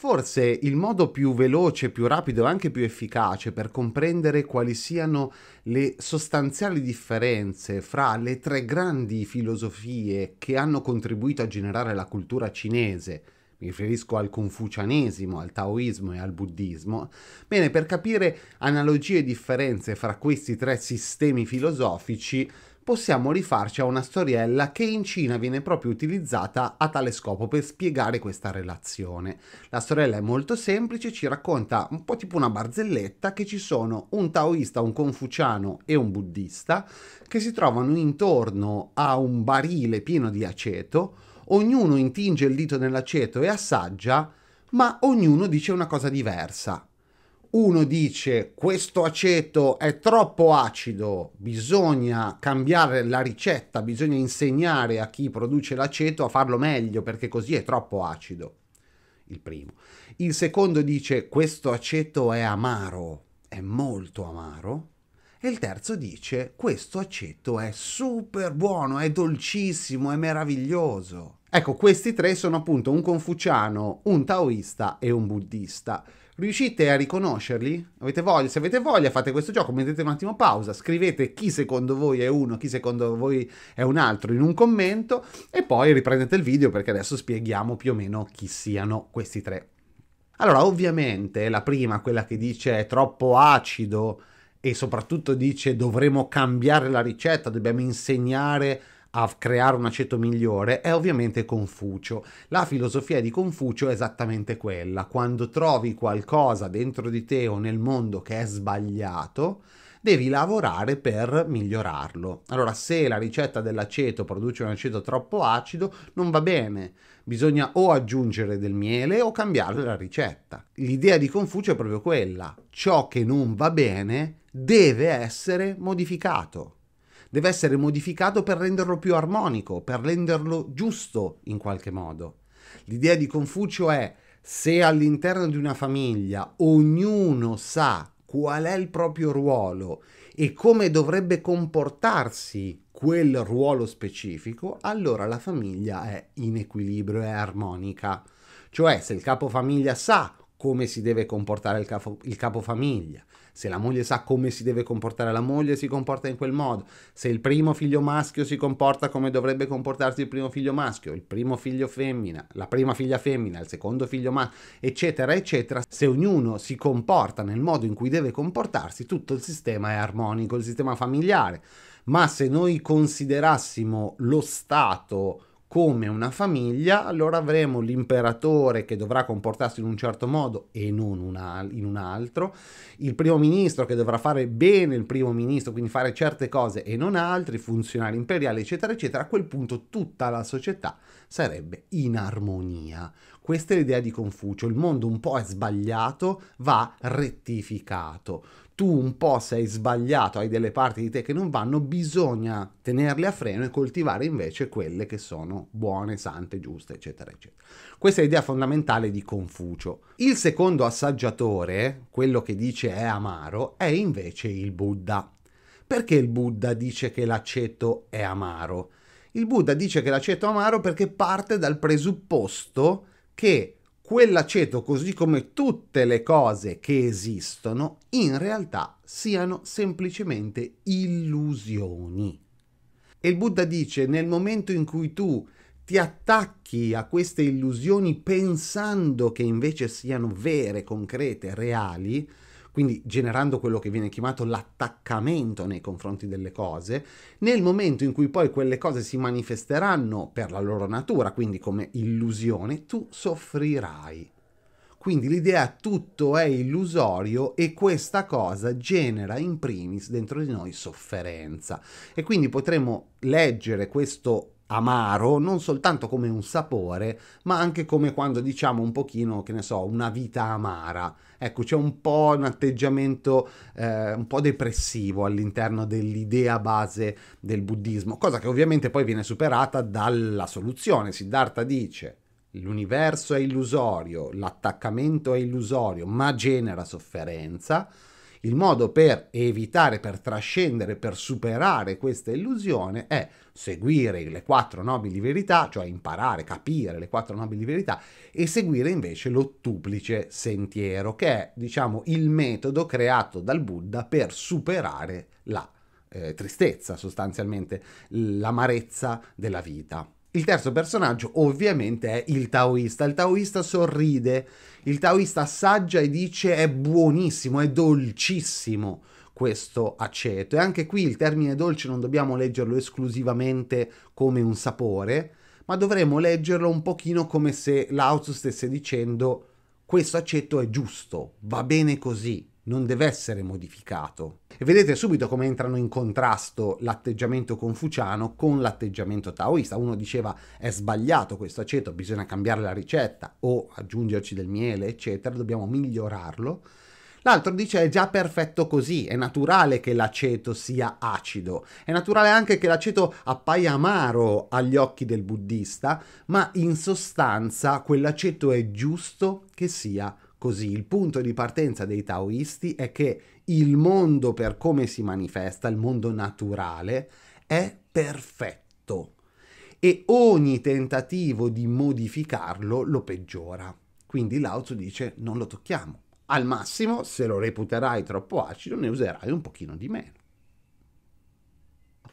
Forse il modo più veloce, più rapido e anche più efficace per comprendere quali siano le sostanziali differenze fra le tre grandi filosofie che hanno contribuito a generare la cultura cinese, mi riferisco al confucianesimo, al taoismo e al buddismo, bene, per capire analogie e differenze fra questi tre sistemi filosofici possiamo rifarci a una storiella che in Cina viene proprio utilizzata a tale scopo per spiegare questa relazione. La storiella è molto semplice, ci racconta un po' tipo una barzelletta che ci sono un taoista, un confuciano e un buddista che si trovano intorno a un barile pieno di aceto, ognuno intinge il dito nell'aceto e assaggia, ma ognuno dice una cosa diversa uno dice questo aceto è troppo acido, bisogna cambiare la ricetta, bisogna insegnare a chi produce l'aceto a farlo meglio perché così è troppo acido. Il primo. Il secondo dice questo aceto è amaro, è molto amaro. E il terzo dice questo aceto è super buono, è dolcissimo, è meraviglioso. Ecco, questi tre sono appunto un confuciano, un taoista e un buddista. Riuscite a riconoscerli? Avete voglia? Se avete voglia fate questo gioco, mettete un attimo pausa, scrivete chi secondo voi è uno, chi secondo voi è un altro in un commento e poi riprendete il video perché adesso spieghiamo più o meno chi siano questi tre. Allora, ovviamente la prima, quella che dice è troppo acido e soprattutto dice dovremo cambiare la ricetta, dobbiamo insegnare a creare un aceto migliore è ovviamente Confucio. La filosofia di Confucio è esattamente quella. Quando trovi qualcosa dentro di te o nel mondo che è sbagliato, devi lavorare per migliorarlo. Allora, se la ricetta dell'aceto produce un aceto troppo acido, non va bene. Bisogna o aggiungere del miele o cambiare la ricetta. L'idea di Confucio è proprio quella. Ciò che non va bene deve essere modificato deve essere modificato per renderlo più armonico, per renderlo giusto in qualche modo. L'idea di Confucio è se all'interno di una famiglia ognuno sa qual è il proprio ruolo e come dovrebbe comportarsi quel ruolo specifico, allora la famiglia è in equilibrio, è armonica. Cioè se il capofamiglia sa come si deve comportare il, capo, il capofamiglia, se la moglie sa come si deve comportare la moglie, si comporta in quel modo. Se il primo figlio maschio si comporta come dovrebbe comportarsi il primo figlio maschio, il primo figlio femmina, la prima figlia femmina, il secondo figlio maschio, eccetera, eccetera, se ognuno si comporta nel modo in cui deve comportarsi, tutto il sistema è armonico, il sistema familiare. Ma se noi considerassimo lo Stato come una famiglia, allora avremo l'imperatore che dovrà comportarsi in un certo modo e non una, in un altro, il primo ministro che dovrà fare bene il primo ministro, quindi fare certe cose e non altri, funzionari imperiali, eccetera, eccetera. A quel punto tutta la società sarebbe in armonia. Questa è l'idea di Confucio, il mondo un po' è sbagliato, va rettificato. Tu un po' sei sbagliato, hai delle parti di te che non vanno, bisogna tenerle a freno e coltivare invece quelle che sono buone, sante, giuste, eccetera, eccetera. Questa è l'idea fondamentale di Confucio. Il secondo assaggiatore, quello che dice è amaro, è invece il Buddha. Perché il Buddha dice che l'aceto è amaro? Il Buddha dice che l'aceto è amaro perché parte dal presupposto che che quell'aceto, così come tutte le cose che esistono, in realtà siano semplicemente illusioni. E il Buddha dice, nel momento in cui tu ti attacchi a queste illusioni pensando che invece siano vere, concrete, reali, quindi generando quello che viene chiamato l'attaccamento nei confronti delle cose, nel momento in cui poi quelle cose si manifesteranno per la loro natura, quindi come illusione, tu soffrirai. Quindi l'idea tutto è illusorio e questa cosa genera in primis dentro di noi sofferenza. E quindi potremo leggere questo amaro non soltanto come un sapore ma anche come quando diciamo un pochino che ne so una vita amara ecco c'è un po' un atteggiamento eh, un po' depressivo all'interno dell'idea base del buddismo cosa che ovviamente poi viene superata dalla soluzione Siddhartha dice l'universo è illusorio l'attaccamento è illusorio ma genera sofferenza il modo per evitare per trascendere per superare questa illusione è seguire le quattro nobili verità, cioè imparare, capire le quattro nobili verità e seguire invece l'ottuplice sentiero, che è diciamo il metodo creato dal Buddha per superare la eh, tristezza, sostanzialmente l'amarezza della vita. Il terzo personaggio ovviamente è il taoista. Il taoista sorride, il taoista assaggia e dice è buonissimo, è dolcissimo questo aceto. E anche qui il termine dolce non dobbiamo leggerlo esclusivamente come un sapore, ma dovremmo leggerlo un pochino come se l'auto stesse dicendo questo aceto è giusto, va bene così, non deve essere modificato. E vedete subito come entrano in contrasto l'atteggiamento confuciano con l'atteggiamento taoista. Uno diceva è sbagliato questo aceto, bisogna cambiare la ricetta o aggiungerci del miele, eccetera, dobbiamo migliorarlo L'altro dice è già perfetto così, è naturale che l'aceto sia acido, è naturale anche che l'aceto appaia amaro agli occhi del buddista, ma in sostanza quell'aceto è giusto che sia così. Il punto di partenza dei taoisti è che il mondo per come si manifesta, il mondo naturale, è perfetto e ogni tentativo di modificarlo lo peggiora. Quindi Lao Tzu dice non lo tocchiamo al massimo, se lo reputerai troppo acido, ne userai un pochino di meno.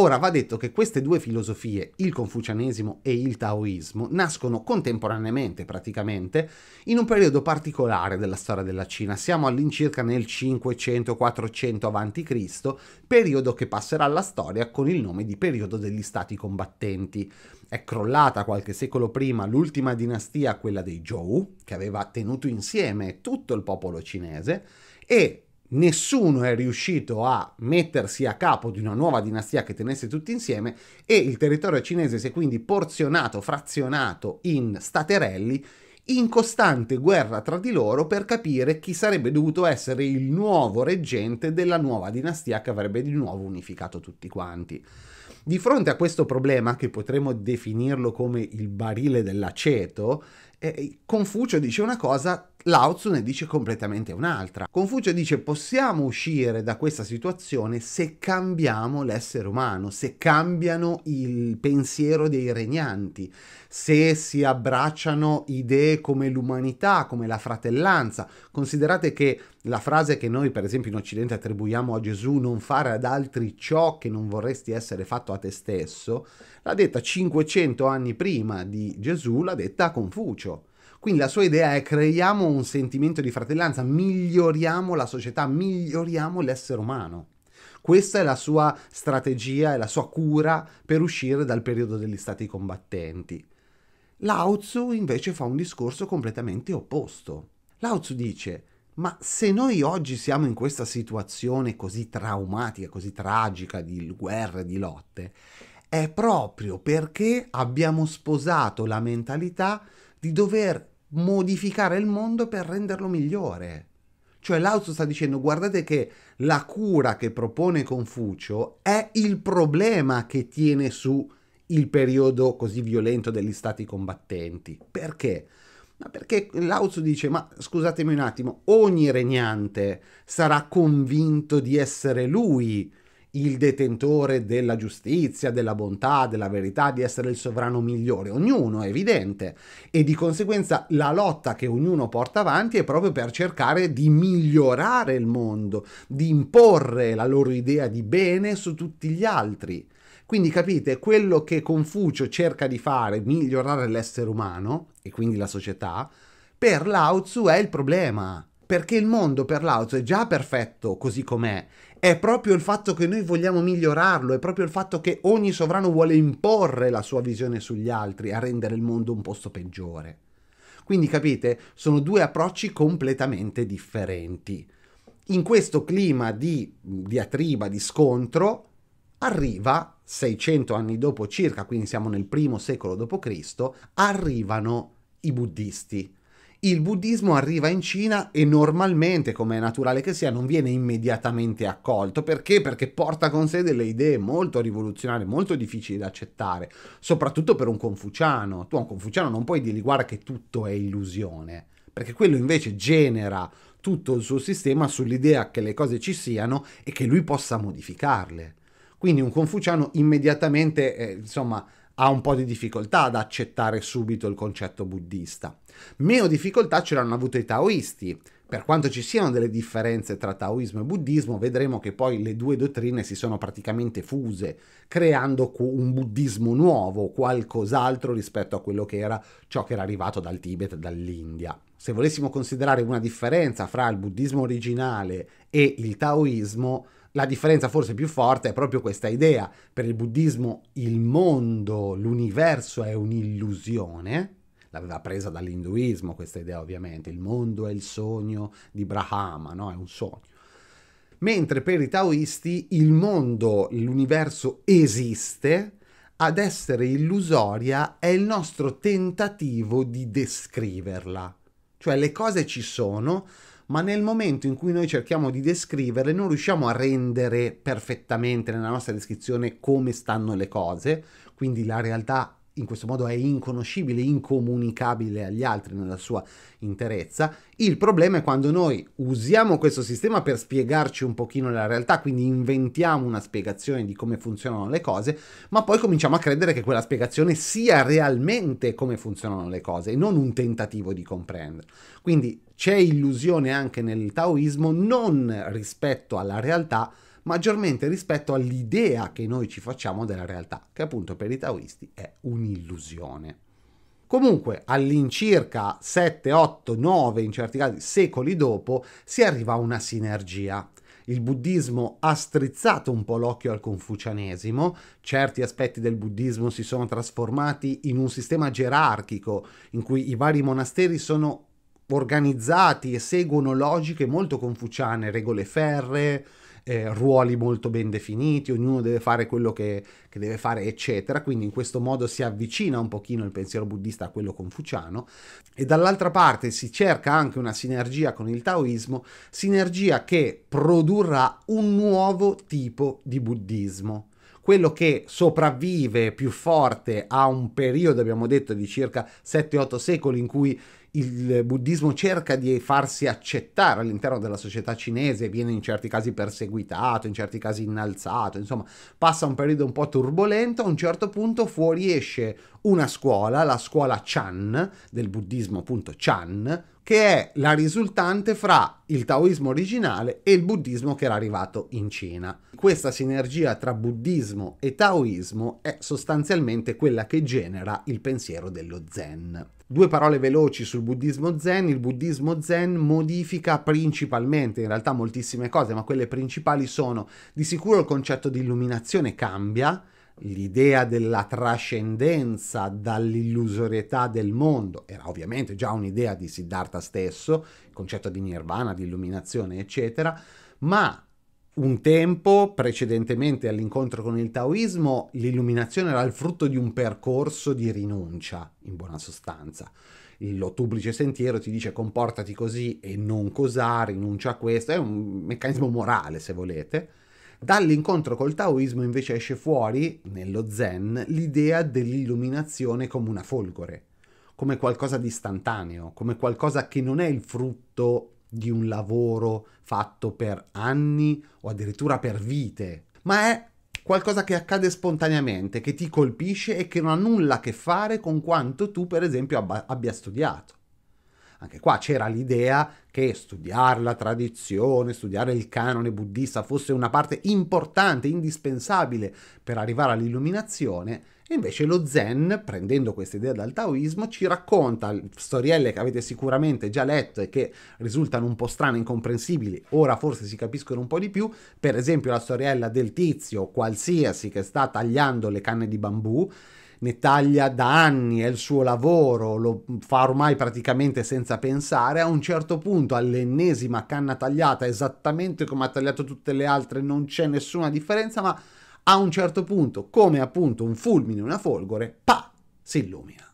Ora va detto che queste due filosofie, il confucianesimo e il taoismo, nascono contemporaneamente praticamente in un periodo particolare della storia della Cina. Siamo all'incirca nel 500-400 a.C., periodo che passerà alla storia con il nome di periodo degli stati combattenti. È crollata qualche secolo prima l'ultima dinastia, quella dei Zhou, che aveva tenuto insieme tutto il popolo cinese, e nessuno è riuscito a mettersi a capo di una nuova dinastia che tenesse tutti insieme e il territorio cinese si è quindi porzionato, frazionato in staterelli in costante guerra tra di loro per capire chi sarebbe dovuto essere il nuovo reggente della nuova dinastia che avrebbe di nuovo unificato tutti quanti. Di fronte a questo problema, che potremmo definirlo come il barile dell'aceto, eh, Confucio dice una cosa Lao Tzu ne dice completamente un'altra. Confucio dice possiamo uscire da questa situazione se cambiamo l'essere umano, se cambiano il pensiero dei regnanti, se si abbracciano idee come l'umanità, come la fratellanza. Considerate che la frase che noi per esempio in Occidente attribuiamo a Gesù non fare ad altri ciò che non vorresti essere fatto a te stesso, l'ha detta 500 anni prima di Gesù, l'ha detta Confucio. Quindi la sua idea è creiamo un sentimento di fratellanza, miglioriamo la società, miglioriamo l'essere umano. Questa è la sua strategia e la sua cura per uscire dal periodo degli stati combattenti. Lao Tzu invece fa un discorso completamente opposto. Lao Tzu dice, ma se noi oggi siamo in questa situazione così traumatica, così tragica di guerre, di lotte, è proprio perché abbiamo sposato la mentalità di dover modificare il mondo per renderlo migliore. Cioè Lao sta dicendo guardate che la cura che propone Confucio è il problema che tiene su il periodo così violento degli stati combattenti. Perché? Ma perché Lao Tzu dice, ma scusatemi un attimo, ogni regnante sarà convinto di essere lui il detentore della giustizia, della bontà, della verità, di essere il sovrano migliore. Ognuno è evidente e di conseguenza la lotta che ognuno porta avanti è proprio per cercare di migliorare il mondo, di imporre la loro idea di bene su tutti gli altri. Quindi capite, quello che Confucio cerca di fare, migliorare l'essere umano e quindi la società, per Lao Tzu è il problema. Perché il mondo per Lao Tzu è già perfetto così com'è è proprio il fatto che noi vogliamo migliorarlo, è proprio il fatto che ogni sovrano vuole imporre la sua visione sugli altri a rendere il mondo un posto peggiore. Quindi capite, sono due approcci completamente differenti. In questo clima di diatriba, di scontro, arriva, 600 anni dopo circa, quindi siamo nel primo secolo d.C., arrivano i buddhisti. Il buddismo arriva in Cina e normalmente, come è naturale che sia, non viene immediatamente accolto. Perché? Perché porta con sé delle idee molto rivoluzionarie, molto difficili da accettare, soprattutto per un confuciano. Tu a un confuciano non puoi dirgli guarda che tutto è illusione, perché quello invece genera tutto il suo sistema sull'idea che le cose ci siano e che lui possa modificarle. Quindi un confuciano immediatamente, eh, insomma, ha un po' di difficoltà ad accettare subito il concetto buddista. Meno difficoltà ce l'hanno avuto i taoisti. Per quanto ci siano delle differenze tra taoismo e buddismo, vedremo che poi le due dottrine si sono praticamente fuse, creando un buddismo nuovo, qualcos'altro rispetto a quello che era ciò che era arrivato dal Tibet, dall'India. Se volessimo considerare una differenza fra il buddismo originale e il taoismo, la differenza forse più forte è proprio questa idea. Per il buddismo il mondo, l'universo è un'illusione, l'aveva presa dall'induismo questa idea ovviamente, il mondo è il sogno di Brahma, no? è un sogno. Mentre per i taoisti il mondo, l'universo esiste, ad essere illusoria è il nostro tentativo di descriverla. Cioè le cose ci sono, ma nel momento in cui noi cerchiamo di descriverle non riusciamo a rendere perfettamente nella nostra descrizione come stanno le cose, quindi la realtà in questo modo è inconoscibile, incomunicabile agli altri nella sua interezza. Il problema è quando noi usiamo questo sistema per spiegarci un pochino la realtà, quindi inventiamo una spiegazione di come funzionano le cose, ma poi cominciamo a credere che quella spiegazione sia realmente come funzionano le cose e non un tentativo di comprendere. Quindi c'è illusione anche nel taoismo non rispetto alla realtà, maggiormente rispetto all'idea che noi ci facciamo della realtà, che appunto per i taoisti è un'illusione. Comunque, all'incirca 7, 8, 9, in certi casi secoli dopo, si arriva a una sinergia. Il buddismo ha strizzato un po' l'occhio al confucianesimo, certi aspetti del buddismo si sono trasformati in un sistema gerarchico in cui i vari monasteri sono organizzati e seguono logiche molto confuciane, regole ferree, eh, ruoli molto ben definiti, ognuno deve fare quello che, che, deve fare, eccetera. Quindi in questo modo si avvicina un pochino il pensiero buddista a quello confuciano e dall'altra parte si cerca anche una sinergia con il taoismo, sinergia che produrrà un nuovo tipo di buddismo quello che sopravvive più forte a un periodo, abbiamo detto, di circa 7-8 secoli in cui il buddismo cerca di farsi accettare all'interno della società cinese, viene in certi casi perseguitato, in certi casi innalzato, insomma passa un periodo un po' turbolento, a un certo punto fuoriesce una scuola, la scuola Chan, del buddismo appunto Chan, che è la risultante fra il taoismo originale e il buddismo che era arrivato in Cina. Questa sinergia tra buddismo e taoismo è sostanzialmente quella che genera il pensiero dello Zen. Due parole veloci sul buddismo zen. Il buddismo zen modifica principalmente, in realtà moltissime cose, ma quelle principali sono di sicuro il concetto di illuminazione cambia, l'idea della trascendenza dall'illusorietà del mondo era ovviamente già un'idea di Siddhartha stesso, il concetto di nirvana, di illuminazione, eccetera, ma un tempo, precedentemente all'incontro con il taoismo, l'illuminazione era il frutto di un percorso di rinuncia, in buona sostanza. Lo Lottubrice Sentiero ti dice comportati così e non cos'ha, rinuncia a questo, è un meccanismo morale se volete. Dall'incontro col taoismo invece esce fuori, nello zen, l'idea dell'illuminazione come una folgore, come qualcosa di istantaneo, come qualcosa che non è il frutto di un lavoro fatto per anni o addirittura per vite, ma è qualcosa che accade spontaneamente, che ti colpisce e che non ha nulla a che fare con quanto tu, per esempio, abba- abbia studiato. Anche qua c'era l'idea che studiare la tradizione, studiare il canone buddista fosse una parte importante, indispensabile per arrivare all'illuminazione, invece lo Zen, prendendo questa idea dal taoismo, ci racconta storielle che avete sicuramente già letto e che risultano un po' strane, e incomprensibili, ora forse si capiscono un po' di più, per esempio la storiella del tizio qualsiasi che sta tagliando le canne di bambù, ne taglia da anni, è il suo lavoro, lo fa ormai praticamente senza pensare, a un certo punto all'ennesima canna tagliata, esattamente come ha tagliato tutte le altre, non c'è nessuna differenza, ma a un certo punto, come appunto un fulmine, una folgore, pa, si illumina.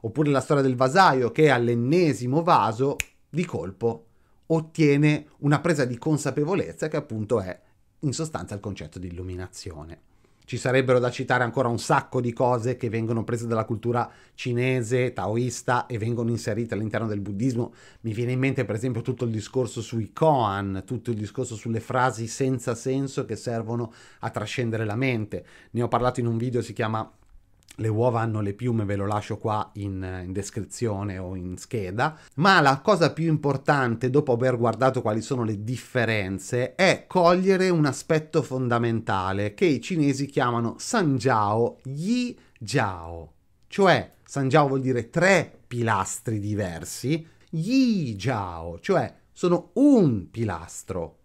Oppure la storia del vasaio che all'ennesimo vaso, di colpo, ottiene una presa di consapevolezza che appunto è in sostanza il concetto di illuminazione ci sarebbero da citare ancora un sacco di cose che vengono prese dalla cultura cinese, taoista e vengono inserite all'interno del buddismo. Mi viene in mente per esempio tutto il discorso sui koan, tutto il discorso sulle frasi senza senso che servono a trascendere la mente. Ne ho parlato in un video, si chiama le uova hanno le piume, ve lo lascio qua in, eh, in, descrizione o in scheda. Ma la cosa più importante, dopo aver guardato quali sono le differenze, è cogliere un aspetto fondamentale che i cinesi chiamano Sanjiao Yi Jiao, cioè Sanjiao vuol dire tre pilastri diversi, Yi Jiao, cioè sono un pilastro,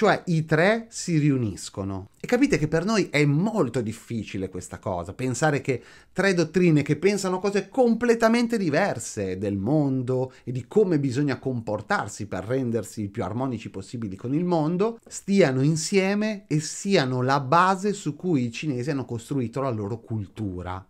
cioè i tre si riuniscono. E capite che per noi è molto difficile questa cosa, pensare che tre dottrine che pensano cose completamente diverse del mondo e di come bisogna comportarsi per rendersi il più armonici possibili con il mondo, stiano insieme e siano la base su cui i cinesi hanno costruito la loro cultura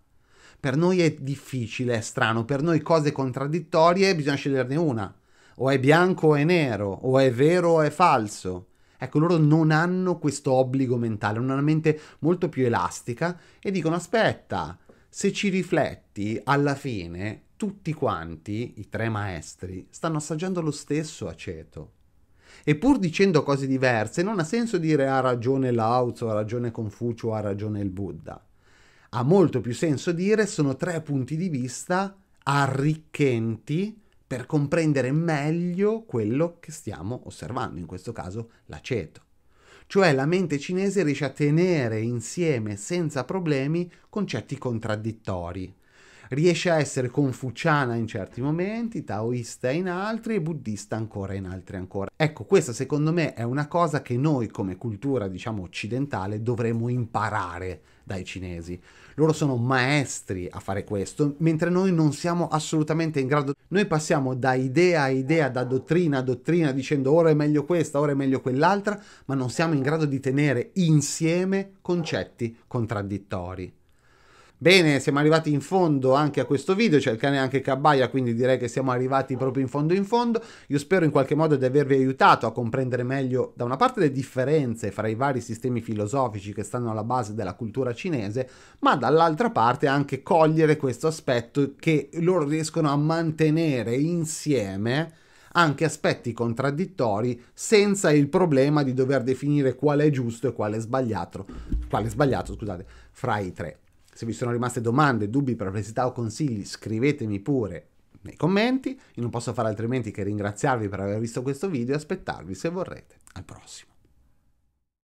per noi è difficile, è strano, per noi cose contraddittorie bisogna sceglierne una, o è bianco o è nero, o è vero o è falso. Ecco, loro non hanno questo obbligo mentale, hanno una mente molto più elastica e dicono aspetta, se ci rifletti, alla fine tutti quanti, i tre maestri, stanno assaggiando lo stesso aceto. E pur dicendo cose diverse, non ha senso dire ha ragione Lao Tzu, ha ragione Confucio, ha ragione il Buddha. Ha molto più senso dire sono tre punti di vista arricchenti per comprendere meglio quello che stiamo osservando, in questo caso l'aceto. Cioè la mente cinese riesce a tenere insieme senza problemi concetti contraddittori, riesce a essere confuciana in certi momenti, taoista in altri e buddista ancora in altri ancora. Ecco, questa secondo me è una cosa che noi come cultura, diciamo, occidentale dovremmo imparare dai cinesi. Loro sono maestri a fare questo, mentre noi non siamo assolutamente in grado. Noi passiamo da idea a idea, da dottrina a dottrina, dicendo ora è meglio questa, ora è meglio quell'altra, ma non siamo in grado di tenere insieme concetti contraddittori. Bene, siamo arrivati in fondo anche a questo video, c'è il cane anche che abbaia, quindi direi che siamo arrivati proprio in fondo in fondo. Io spero in qualche modo di avervi aiutato a comprendere meglio da una parte le differenze fra i vari sistemi filosofici che stanno alla base della cultura cinese, ma dall'altra parte anche cogliere questo aspetto che loro riescono a mantenere insieme anche aspetti contraddittori senza il problema di dover definire quale è giusto e quale è sbagliato, quale è sbagliato, scusate, fra i tre. Se vi sono rimaste domande, dubbi, perplessità o consigli, scrivetemi pure nei commenti. Io non posso fare altrimenti che ringraziarvi per aver visto questo video e aspettarvi, se vorrete, al prossimo.